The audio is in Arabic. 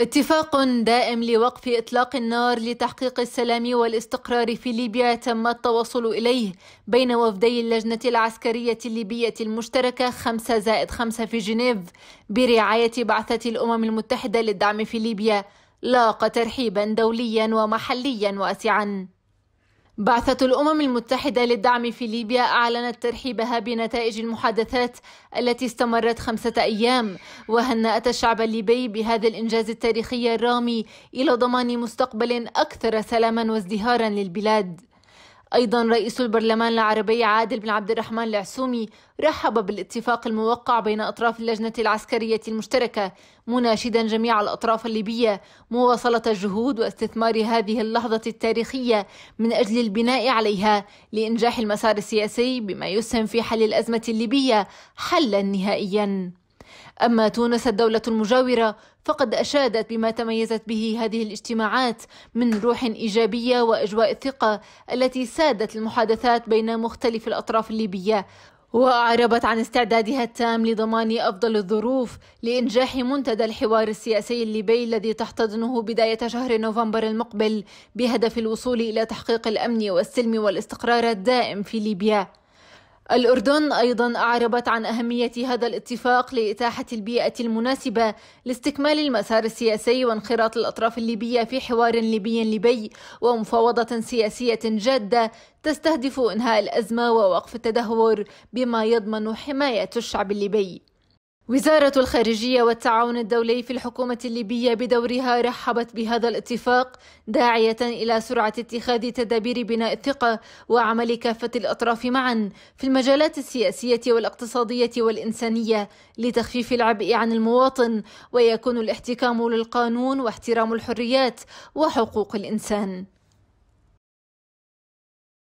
اتفاق دائم لوقف إطلاق النار لتحقيق السلام والاستقرار في ليبيا تم التوصل إليه بين وفدي اللجنة العسكرية الليبية المشتركة 5 زائد 5 في جنيف برعاية بعثة الأمم المتحدة للدعم في ليبيا لاقى ترحيبا دوليا ومحليا واسعا بعثة الأمم المتحدة للدعم في ليبيا أعلنت ترحيبها بنتائج المحادثات التي استمرت خمسة أيام وهنأت الشعب الليبي بهذا الإنجاز التاريخي الرامي إلى ضمان مستقبل أكثر سلاما وازدهارا للبلاد أيضا رئيس البرلمان العربي عادل بن عبد الرحمن العسومي رحب بالاتفاق الموقع بين أطراف اللجنة العسكرية المشتركة مناشدا جميع الأطراف الليبية مواصلة الجهود واستثمار هذه اللحظة التاريخية من أجل البناء عليها لإنجاح المسار السياسي بما يسهم في حل الأزمة الليبية حلا نهائيا أما تونس الدولة المجاورة فقد أشادت بما تميزت به هذه الاجتماعات من روح إيجابية وأجواء الثقة التي سادت المحادثات بين مختلف الأطراف الليبية وأعربت عن استعدادها التام لضمان أفضل الظروف لإنجاح منتدى الحوار السياسي الليبي الذي تحتضنه بداية شهر نوفمبر المقبل بهدف الوصول إلى تحقيق الأمن والسلم والاستقرار الدائم في ليبيا الأردن أيضا أعربت عن أهمية هذا الاتفاق لإتاحة البيئة المناسبة لاستكمال المسار السياسي وانخراط الأطراف الليبية في حوار ليبي ليبي ومفاوضة سياسية جادة تستهدف إنهاء الأزمة ووقف التدهور بما يضمن حماية الشعب الليبي وزارة الخارجية والتعاون الدولي في الحكومة الليبية بدورها رحبت بهذا الاتفاق داعية إلى سرعة اتخاذ تدابير بناء الثقة وعمل كافة الأطراف معا في المجالات السياسية والاقتصادية والإنسانية لتخفيف العبء عن المواطن ويكون الاحتكام للقانون واحترام الحريات وحقوق الإنسان